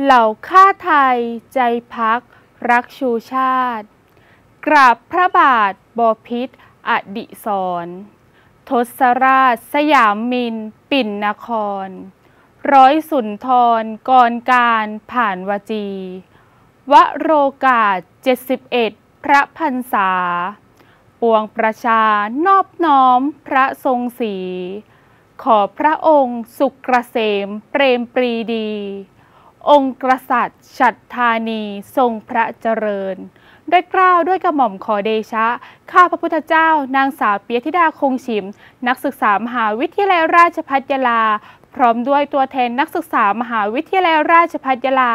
เหล่าข้าไทยใจพักรักชูชาติ กราบพระบาทบพิษอดิศรทศราชสยามมินปิ่นนคร ร้อยสุนทรกรการผ่านวจี วโรกาสเจ็ดสิบเอ็ดพระพันษา ปวงประชานอบน้อมพระทรงศีขอพระองค์สุขเกษมเปรมปรีดีองค์กษัตริย์ ฉัตรธานี ทรงพระเจริญ ได้กล่าวด้วยกระหม่อมขอเดชะ ข้าพระพุทธเจ้านางสาวเปียธิดาคงฉิม นักศึกษามหาวิทยาลัยราชภัฏยาลา พร้อมด้วยตัวแทนนักศึกษามหาวิทยาลัยราชภัฏยาลา